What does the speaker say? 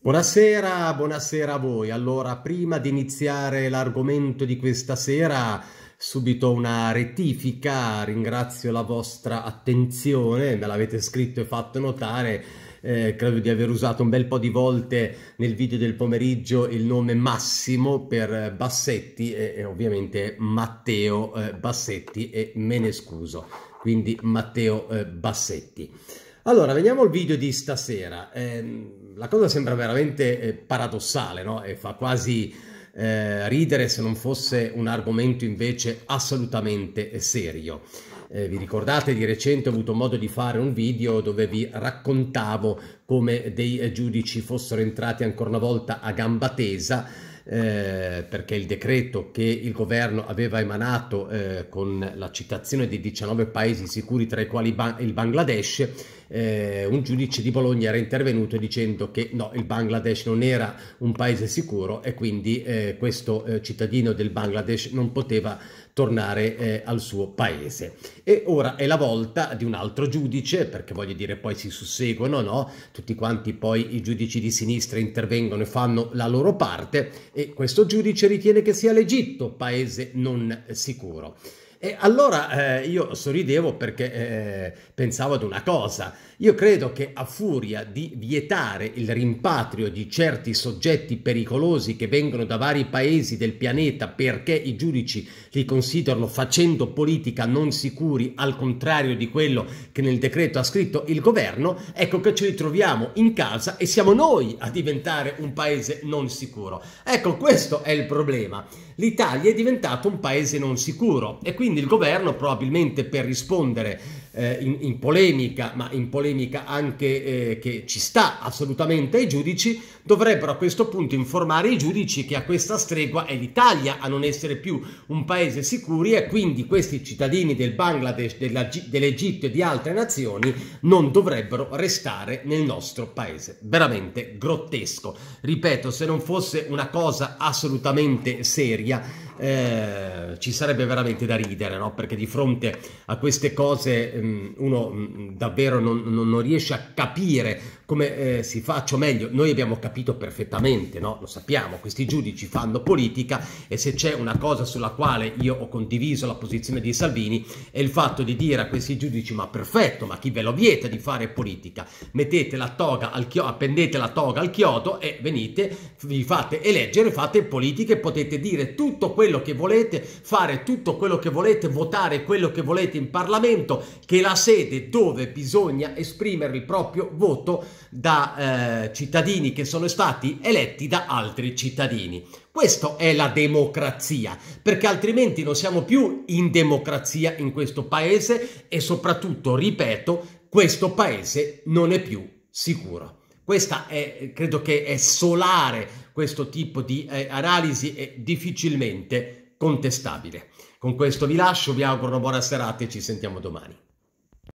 Buonasera, buonasera a voi. Allora, prima di iniziare l'argomento di questa sera, subito una rettifica, ringrazio la vostra attenzione, me l'avete scritto e fatto notare. Eh, credo di aver usato un bel po' di volte nel video del pomeriggio il nome Massimo per Bassetti e, e ovviamente Matteo eh, Bassetti e me ne scuso, quindi Matteo eh, Bassetti. Allora, veniamo al video di stasera. Eh, la cosa sembra veramente eh, paradossale, no? E fa quasi eh, ridere se non fosse un argomento invece assolutamente eh, serio. Eh, vi ricordate di recente ho avuto modo di fare un video dove vi raccontavo come dei eh, giudici fossero entrati ancora una volta a gamba tesa eh, perché il decreto che il governo aveva emanato eh, con la citazione di 19 paesi sicuri tra i quali ba il Bangladesh eh, un giudice di Bologna era intervenuto dicendo che no, il Bangladesh non era un paese sicuro e quindi eh, questo eh, cittadino del Bangladesh non poteva tornare eh, al suo paese. E ora è la volta di un altro giudice, perché voglio dire poi si susseguono, no? Tutti quanti poi i giudici di sinistra intervengono e fanno la loro parte e questo giudice ritiene che sia l'Egitto paese non sicuro. E allora eh, io sorridevo perché eh, pensavo ad una cosa. Io credo che a furia di vietare il rimpatrio di certi soggetti pericolosi che vengono da vari paesi del pianeta perché i giudici li considerano facendo politica non sicuri, al contrario di quello che nel decreto ha scritto il governo, ecco che ci ritroviamo in casa e siamo noi a diventare un paese non sicuro. Ecco, questo è il problema. L'Italia è diventato un paese non sicuro e quindi quindi il governo probabilmente per rispondere eh, in, in, polemica, ma in polemica anche eh, che ci sta assolutamente ai giudici, dovrebbero a questo punto informare i giudici che a questa stregua è l'Italia a non essere più un paese sicuro e quindi questi cittadini del Bangladesh, dell'Egitto e di altre nazioni non dovrebbero restare nel nostro paese. Veramente grottesco. Ripeto, se non fosse una cosa assolutamente seria, eh, ci sarebbe veramente da ridere, no? perché di fronte a queste cose mm, Mm, uno mm, mm, davvero non, non riesce a capire come eh, si faccia, meglio, noi abbiamo capito perfettamente, no? lo sappiamo, questi giudici fanno politica e se c'è una cosa sulla quale io ho condiviso la posizione di Salvini è il fatto di dire a questi giudici ma perfetto, ma chi ve lo vieta di fare politica? Mettete la toga al chiodo, appendete la toga al chiodo e venite, vi fate eleggere, fate politica e potete dire tutto quello che volete, fare tutto quello che volete, votare quello che volete in Parlamento, che la sede dove bisogna esprimere il proprio voto da eh, cittadini che sono stati eletti da altri cittadini. Questo è la democrazia, perché altrimenti non siamo più in democrazia in questo paese e soprattutto, ripeto, questo paese non è più sicuro. Questa è, credo che è solare questo tipo di eh, analisi e difficilmente contestabile. Con questo vi lascio, vi auguro una buona serata e ci sentiamo domani.